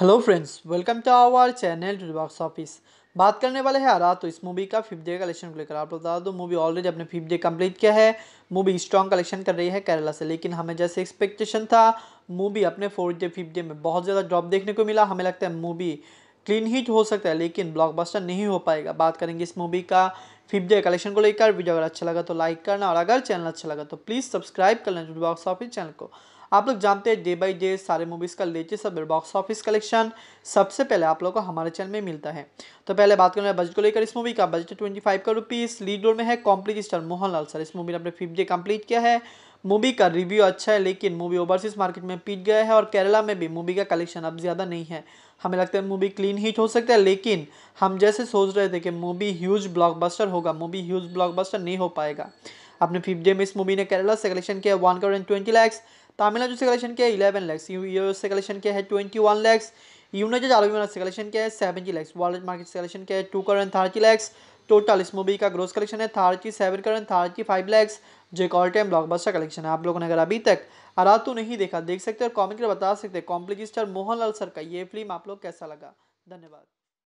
hello friends welcome to our channel to box office बात करने वाले हैं आरा तो इस मूवी का फिफ्थ डे कलेक्शन को लेकर आप बता दो मूवी ऑलरेडी अपने फिफ्थ डे कंप्लीट किया है मूवी स्ट्रॉन्ग कलेक्शन कर रही है केरला से लेकिन हमें जैसे एक्सपेक्टेशन था मूवी अपने फोर्थ डे फिफ्थ डे में बहुत ज़्यादा ड्रॉप देखने को मिला हमें लगता है मूवी क्लीन हिट हो सकता है लेकिन ब्लॉकबस्टर नहीं हो पाएगा बात करेंगे इस मूवी का फिफ्थ डे कलेक्शन को लेकर वीडियो अगर अच्छा लगा तो लाइक करना और अगर चैनल अच्छा लगा तो प्लीज़ सब्सक्राइब करना लेना बॉक्स ऑफिस चैनल को आप लोग जानते हैं डे बाई डे सारे मूवीज़ का लेटेस्ट अब बॉक्स ऑफिस कलेक्शन सबसे पहले आप लोग को हमारे चैनल में मिलता है तो पहले बात करें बजट को लेकर इस मूवी का बजट ट्वेंटी फाइव का रुपीज़ लीड रोल में है कॉम्प्लीट स्टार मोहनलाल सर इस मूवी ने अपने फिफ्थ डे कंप्लीट किया है मूवी का रिव्यू अच्छा है लेकिन मूवी ओवरसीज मार्केट में पीट गया है और केरला में भी मूवी का कलेक्शन अब ज़्यादा नहीं है हमें लगता है मूवी क्लीन हिट हो सकता है लेकिन हम जैसे सोच रहे थे कि मूवी ह्यूज ब्लॉकबस्टर होगा मूवी ह्यूज ब्लॉकबस्टर नहीं हो पाएगा अपने फिफ्थ डे में इस मूवी ने केरला से कलेक्शन किया one crore and twenty lakhs Tamil Nadu से कलेक्शन किया इलेवन लैक्स यू से कलेक्शन किया है twenty one lakhs United Arab unite से कलेक्शन किया है सेवेंटी लैक्स वर्ल्ड मार्केट से कलेक्शन किया है two crore and thirty lakhs total इस मूवी का ग्रोस कलेक्शन है thirty seven crore and thirty five lakhs जो एक ऑल टाइम ब्लॉकबस्टर कलेक्शन है आप लोगों ने अगर अभी तक आरात तो नहीं देखा देख सकते और कॉमेंट कर बता सकते हैं कॉम्प्लिक स्टार मोहनलाल सर का ये फिल्म आप लोग कैसा लगा धन्यवाद